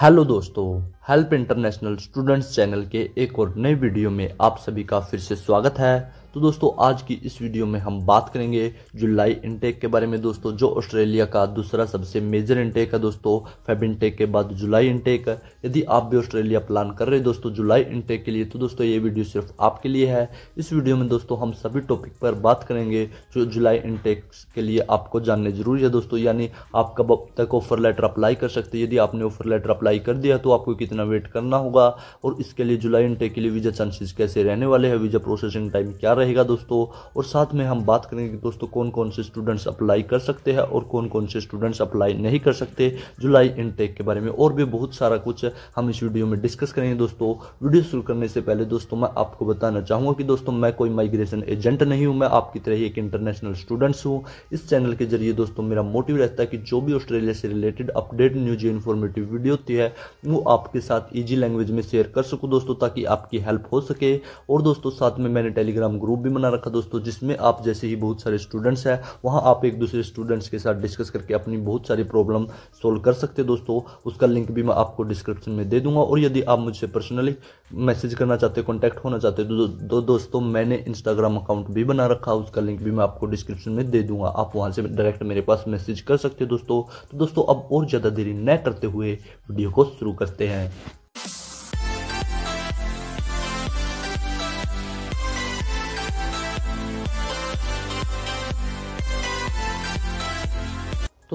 hello दोस्तों help international students channel के एक और नए वीडियो में आप सभी का फिर से स्वागत है तो दोस्तों आज की इस वीडियो में हम बात करेंगे जुलाई इनटेक के बारे में दोस्तों जो ऑस्ट्रेलिया का दूसरा सबसे मेजर इनटेक है दोस्तों फेब इनटेक के बाद जुलाई इनटेक है यदि आप भी ऑस्ट्रेलिया प्लान कर रहे दोस्तों जुलाई इनटेक के लिए तो दोस्तों ये वीडियो सिर्फ आपके लिए है इस वीडियो में दोस्तों हम सभी टॉपिक पर बात करेंगे जो जुलाई इनटेक के लिए आपको जानने जरूरी है दोस्तों यानी आप कब तक ऑफर लेटर अप्लाई कर सकते हैं यदि आपने ऑफर लेटर अप्लाई कर दिया तो आपको कितना वेट करना होगा और इसके लिए जुलाई इनटेक के लिए वीज़ा चांसेस कैसे रहने वाले हैं वीज़ा प्रोसेसिंग टाइम क्या रहे रहेगा दोस्तों और साथ में हम बात करेंगे दोस्तों कौन कौन से स्टूडेंट्स अप्लाई कर सकते हैं और कौन कौन से स्टूडेंट्स अप्लाई नहीं कर सकते जुलाई इनटेक के बारे में और भी बहुत सारा कुछ हम इस वीडियो में डिस्कस करेंगे दोस्तों वीडियो शुरू करने से पहले दोस्तों मैं आपको बताना चाहूँगा कि दोस्तों मैं कोई माइग्रेशन एजेंट नहीं हूँ मैं आपकी तरह एक इंटरनेशनल स्टूडेंट्स हूँ इस चैनल के जरिए दोस्तों मेरा मोटिव रहता है कि जो भी ऑस्ट्रेलिया से related update news informative video होती है वो आपके साथ ईजी लैंग्वेज में शेयर कर सकूँ दोस्तों ताकि आपकी हेल्प हो सके और दोस्तों साथ में मैंने टेलीग्राम ग्रुप भी बना रखा दोस्तों जिसमें आप जैसे ही बहुत सारे स्टूडेंट्स हैं वहाँ आप एक दूसरे स्टूडेंट्स के साथ डिस्कस करके अपनी बहुत सारी प्रॉब्लम सोल्व कर सकते हैं दोस्तों उसका लिंक भी मैं आपको डिस्क्रिप्शन में दे दूंगा और यदि आप मुझसे पर्सनली मैसेज करना चाहते कॉन्टैक्ट होना चाहते तो दो, दोस्तों मैंने इंस्टाग्राम अकाउंट भी बना रखा उसका लिंक भी मैं आपको डिस्क्रिप्शन में दे दूंगा आप वहाँ से डायरेक्ट मेरे पास मैसेज कर सकते हो दोस्तों तो दोस्तों अब और ज़्यादा देरी न करते हुए वीडियो को शुरू करते हैं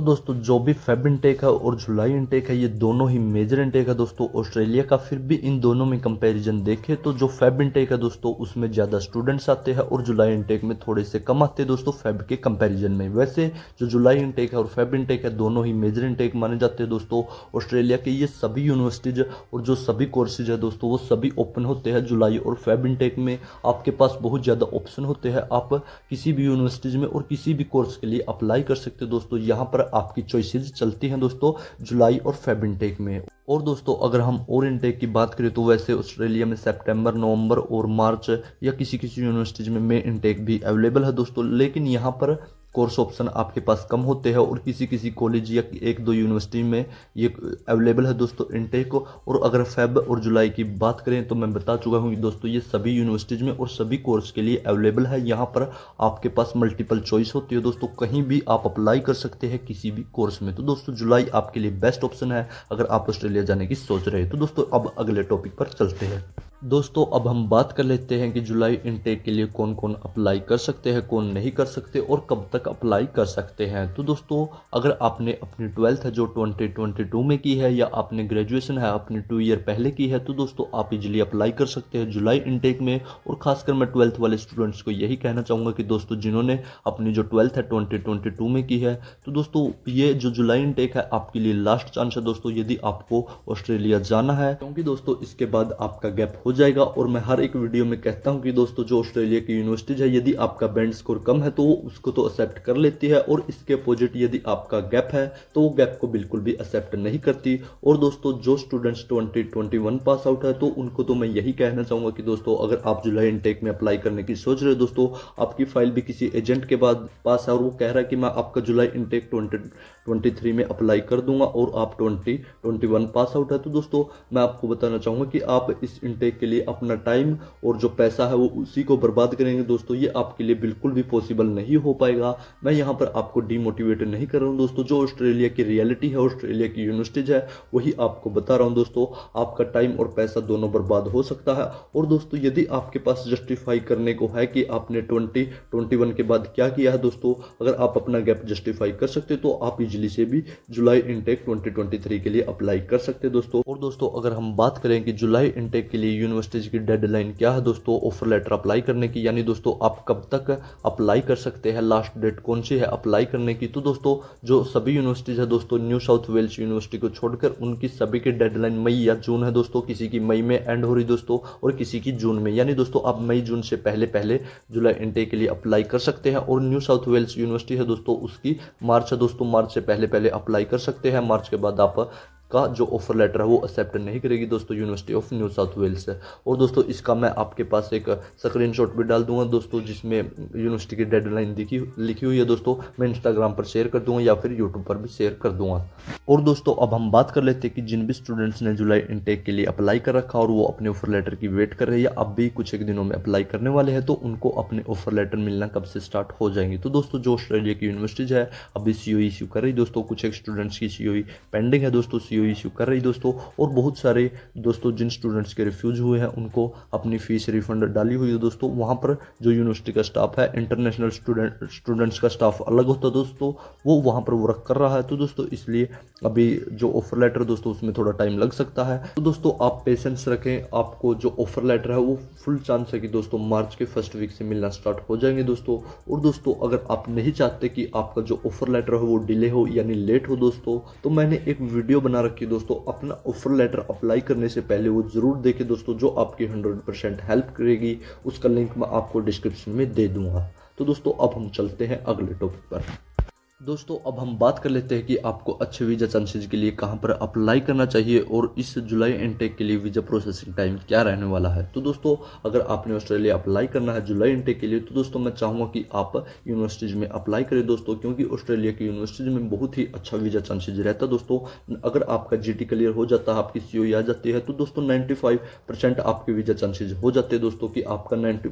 तो दोस्तों जो भी फेब इनटेक है और जुलाई इनटेक है ये दोनों ही मेजर इनटेक है दोस्तों ऑस्ट्रेलिया का फिर भी इन दोनों में कंपैरिजन देखें तो जो फेब इनटेक है दोस्तों उसमें ज़्यादा स्टूडेंट्स आते हैं और जुलाई इनटेक में थोड़े से कम आते हैं दोस्तों फेब के कंपेरिजन में वैसे जो जुलाई इनटेक है और फेब इनटेक है दोनों ही मेजर इनटेक माने जाते हैं दोस्तों ऑस्ट्रेलिया के ये सभी यूनिवर्सिटीज और जो सभी कोर्सेज है दोस्तों वो सभी ओपन होते हैं जुलाई और फेब इनटेक में आपके पास बहुत ज़्यादा ऑप्शन होते हैं आप किसी भी यूनिवर्सिटीज में और किसी भी कोर्स के लिए अप्लाई कर सकते हैं दोस्तों यहाँ पर आपकी चॉइसेस चलती हैं दोस्तों जुलाई और फेब इनटेक में और दोस्तों अगर हम और इनटेक की बात करें तो वैसे ऑस्ट्रेलिया में सितंबर नवंबर और मार्च या किसी किसी यूनिवर्सिटीज में मे इनटेक भी अवेलेबल है दोस्तों लेकिन यहाँ पर कोर्स ऑप्शन आपके पास कम होते हैं और किसी किसी कॉलेज या एक दो यूनिवर्सिटी में ये अवेलेबल है दोस्तों इनटेक और अगर फेब और जुलाई की बात करें तो मैं बता चुका हूँ कि दोस्तों ये सभी यूनिवर्सिटीज़ में और सभी कोर्स के लिए अवेलेबल है यहाँ पर आपके पास मल्टीपल चॉइस होती है दोस्तों कहीं भी आप अप्लाई कर सकते हैं किसी भी कोर्स में तो दोस्तों जुलाई आपके लिए बेस्ट ऑप्शन है अगर आप ऑस्ट्रेलिया जाने की सोच रहे हैं तो दोस्तों अब अगले टॉपिक पर चलते हैं दोस्तों अब हम बात कर लेते हैं कि जुलाई इनटेक के लिए कौन कौन अप्लाई कर सकते हैं कौन नहीं कर सकते और कब तक अप्लाई कर सकते हैं तो दोस्तों अगर आपने अपनी ट्वेल्थ जो 2022 में की है या आपने ग्रेजुएशन है अपने टू ईयर पहले की है तो दोस्तों आप इजिली अप्लाई कर सकते हैं जुलाई इनटेक में और खासकर मैं ट्वेल्थ वाले स्टूडेंट्स को यही कहना चाहूँगा कि दोस्तों जिन्होंने अपनी जो ट्वेल्थ है ट्वेंटी में की है तो दोस्तों ये जो जुलाई इनटेक है आपके लिए लास्ट चांस है दोस्तों यदि आपको ऑस्ट्रेलिया जाना है क्योंकि दोस्तों इसके बाद आपका गैप हो जाएगा और मैं हर एक वीडियो में कहता हूँ कि दोस्तों जो ऑस्ट्रेलिया की यूनिवर्सिटीज है यदि आपका बैंड स्कोर कम है तो वो उसको तो एक्सेप्ट कर लेती है और इसके अपोजिट यदि आपका गैप है तो वो गैप को बिल्कुल भी एक्सेप्ट नहीं करती और दोस्तों जो स्टूडेंट्स 2021 पास आउट है तो उनको तो मैं यही कहना चाहूंगा कि दोस्तों अगर आप जुलाई इनटेक में अप्लाई करने की सोच रहे हो दोस्तों आपकी फाइल भी किसी एजेंट के बाद पास है और वो कह रहा है कि मैं आपका जुलाई इनटेक थ्री में अप्लाई कर दूंगा और आप वन पास आउट है तो दोस्तों मैं आपको बताना चाहूंगा कि आप इस इनटेक के लिए अपना टाइम और जो पैसा है वो उसी को बर्बाद करेंगे दोस्तों ये आपके लिए बिल्कुल भी पॉसिबल नहीं हो पाएगा मैं यहाँ पर आपको डीमोटिवेट नहीं कर रहा हूँ दोस्तों जो ऑस्ट्रेलिया की रियलिटी है ऑस्ट्रेलिया की यूनिवर्सिटीज है वही आपको बता रहा हूँ दोस्तों आपका टाइम और पैसा दोनों बर्बाद हो सकता है और दोस्तों यदि आपके पास जस्टिफाई करने को है कि आपने ट्वेंटी ट्वेंटी वन के बाद क्या किया है दोस्तों अगर आप अपना गैप जस्टिफाई कर सकते तो आप इजिली से भी जुलाई इनटेक 2023 के लिए अप्लाई कर सकते दोस्तों और दोस्तों अगर हम बात करें कि जुलाई इनटेक के लिए यूनिवर्सिटीज़ की डेडलाइन क्या है दोस्तों ऑफर लेटर अप्लाई करने की यानी दोस्तों आप कब तक अप्लाई कर सकते हैं लास्ट डेट कौन सी है अप्लाई करने की तो दोस्तों जो सभी यूनिवर्सिटीज़ है दोस्तों न्यू साउथ वेल्स यूनिवर्सिटी को छोड़कर उनकी सभी की डेडलाइन मई या जून है दोस्तों किसी की मई में एंड हो रही दोस्तों और किसी की जून में यानी दोस्तों आप मई जून से पहले पहले जुलाई एंटे के लिए अप्लाई कर सकते हैं और न्यू साउथ वेल्स यूनिवर्सिटी है दोस्तों उसकी मार्च है दोस्तों मार्च से पहले पहले अप्लाई कर सकते हैं मार्च के बाद आप का जो ऑफर लेटर है वो एक्सेप्ट नहीं करेगी दोस्तों university of New South Wales और दोस्तों इसका मैं आपके पास एक स्क्रीन भी डाल दूंगा दोस्तों जिसमें यूनिवर्सिटी की डेडलाइन लिखी हुई है दोस्तों मैं इंस्टाग्राम पर शेयर कर दूंगा या फिर यूट्यूब पर भी शेयर कर दूंगा और दोस्तों अब हम बात कर लेते हैं कि जिन भी स्टूडेंट्स ने जुलाई इनटेक के लिए अप्लाई कर रखा और वो अपने ऑफर लेटर की वेट कर रहे हैं अब भी कुछ एक दिनों में अप्लाई करने वाले हैं तो उनको अपने ऑफर लेटर मिलना कब से स्टार्ट हो जाएंगे तो दोस्तों जो ऑस्ट्रेलिया की यूनिवर्सिटीज है अभी सी इश्यू कर रही दोस्तों कुछ एक स्टूडेंट्स की सी पेंडिंग e है दोस्तों सी वीडियो इश्यू कर रही दोस्तों और बहुत सारे दोस्तों जिन स्टूडेंट्स के रिफ्यूज़ हुए हैं उनको अपनी फ़ीस रिफंड डाली हुई है दोस्तों वहाँ पर जो यूनिवर्सिटी का स्टाफ है इंटरनेशनल स्टूडेंट स्टूडेंट्स का स्टाफ अलग होता है दोस्तों वो वहाँ पर वर्क कर रहा है तो दोस्तों इसलिए अभी जो ऑफर लेटर दोस्तों उसमें थोड़ा टाइम लग सकता है तो दोस्तों आप पेशेंस रखें आपको जो ऑफर लेटर है वो फुल चांस है कि दोस्तों मार्च के फर्स्ट वीक से मिलना स्टार्ट हो जाएंगे दोस्तों और दोस्तों अगर आप नहीं चाहते कि आपका जो ऑफर लेटर है वो डिले हो यानी लेट हो दोस्तों तो मैंने एक वीडियो बना कि दोस्तों अपना ऑफर लेटर अप्लाई करने से पहले वो ज़रूर देखें दोस्तों जो आपकी हंड्रेड परसेंट हेल्प करेगी उसका लिंक मैं आपको डिस्क्रिप्शन में दे दूंगा तो दोस्तों अब हम चलते हैं अगले टॉपिक पर दोस्तों अब हम बात कर लेते हैं कि आपको अच्छे वीज़ा चांसेस के लिए कहाँ पर अप्लाई करना चाहिए और इस जुलाई इनटेक के लिए वीज़ा प्रोसेसिंग टाइम क्या रहने वाला है तो दोस्तों अगर आपने ऑस्ट्रेलिया अप्लाई करना है जुलाई इनटेक के लिए तो दोस्तों मैं चाहूंगा कि आप यूनिवर्सिटीज़ में अप्लाई करें दोस्तों क्योंकि ऑस्ट्रेलिया की यूनिवर्सिटीज़ में बहुत ही अच्छा वीज़ा चांसेज रहता है दोस्तों अगर आपका जी क्लियर हो जाता है आपकी सी e आ जाती है तो दोस्तों नाइन्टी आपके वीज़ा चांसेज हो जाते हैं दोस्तों की आपका नाइन्टी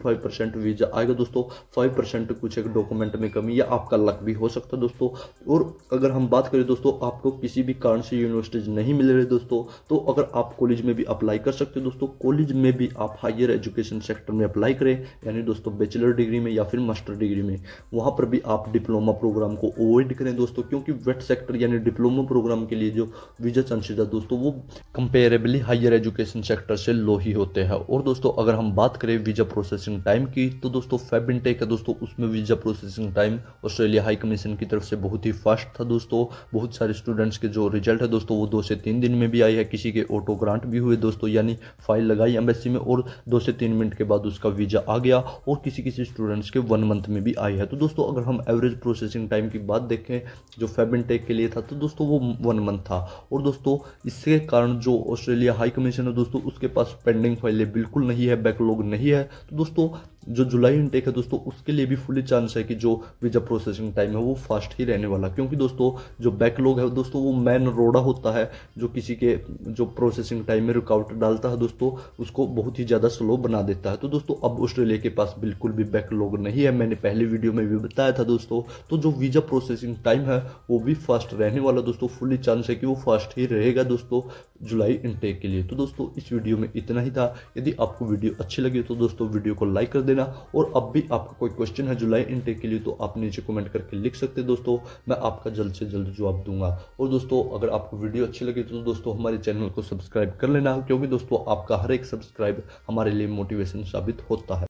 वीज़ा आएगा दोस्तों फाइव कुछ एक डॉक्यूमेंट में कमी या आपका लक भी हो सकता है दोस्तों दोस्तों और अगर हम बात करें दोस्तों आपको किसी भी कारण से यूनिवर्सिटीज नहीं मिल रही दोस्तों तो अगर आप कॉलेज में भी अप्लाई कर सकते हो दोस्तों कॉलेज में भी आप हायर एजुकेशन सेक्टर में अप्लाई करें यानी दोस्तों बैचलर डिग्री में या फिर मास्टर डिग्री में वहाँ पर भी आप डिप्लोमा प्रोग्राम को अवॉइड करें दोस्तों क्योंकि वेट सेक्टर यानी डिप्लोमा प्रोग्राम के लिए जो वीजा चांसेज है दोस्तों वो कंपेरेबली हायर एजुकेशन सेक्टर से लो ही होते हैं और दोस्तों अगर हम बात करें वीजा प्रोसेसिंग टाइम की तो दोस्तों फेब इनटेक है दोस्तों उसमें visa processing time Australia high commission की तरफ से बहुत ही फास्ट था दोस्तों बहुत सारे स्टूडेंट्स के जो रिजल्ट है दोस्तों वो दो से तीन दिन में भी आई है किसी के ऑटो ग्रांट भी हुए दोस्तों यानी फाइल लगाई एम्बेसी में और दो से तीन मिनट के बाद उसका वीज़ा आ गया और किसी किसी स्टूडेंट्स के वन मंथ में भी आई है तो दोस्तों अगर हम एवरेज प्रोसेसिंग टाइम की बात देखें जो फेबिन टेक के लिए था तो दोस्तों वो वन मंथ था और दोस्तों इसके कारण जो ऑस्ट्रेलिया हाई कमीशन है दोस्तों उसके पास पेंडिंग फाइलें बिल्कुल नहीं है बैकलॉग नहीं है तो दोस्तों जो जुलाई इनटेक है दोस्तों उसके लिए भी फुली चांस है कि जो वीजा प्रोसेसिंग टाइम है वो फास्ट ही रहने वाला क्योंकि दोस्तों जो बैकलॉग है दोस्तों वो मैन रोड़ा होता है जो किसी के जो प्रोसेसिंग टाइम में रुकावट डालता है दोस्तों उसको बहुत ही ज़्यादा स्लो बना देता है तो दोस्तों अब ऑस्ट्रेलिया के पास बिल्कुल भी बैकलॉग नहीं है मैंने पहले वीडियो में भी बताया था दोस्तों तो जो वीजा प्रोसेसिंग टाइम है वो भी फास्ट रहने वाला दोस्तों फुली चांस है कि वो फास्ट ही रहेगा दोस्तों जुलाई इनटेक के लिए तो दोस्तों इस वीडियो में इतना ही था यदि आपको वीडियो अच्छी लगी तो दोस्तों वीडियो को लाइक कर देना और अब भी आपका कोई क्वेश्चन है जुलाई इनटेक के लिए तो आप नीचे कमेंट करके लिख सकते दोस्तों मैं आपका जल्द से जल्द जवाब दूंगा और दोस्तों अगर आपको वीडियो अच्छी लगी तो दोस्तों हमारे चैनल को सब्सक्राइब कर लेना क्योंकि दोस्तों आपका हर एक सब्सक्राइब हमारे लिए मोटिवेशन साबित होता है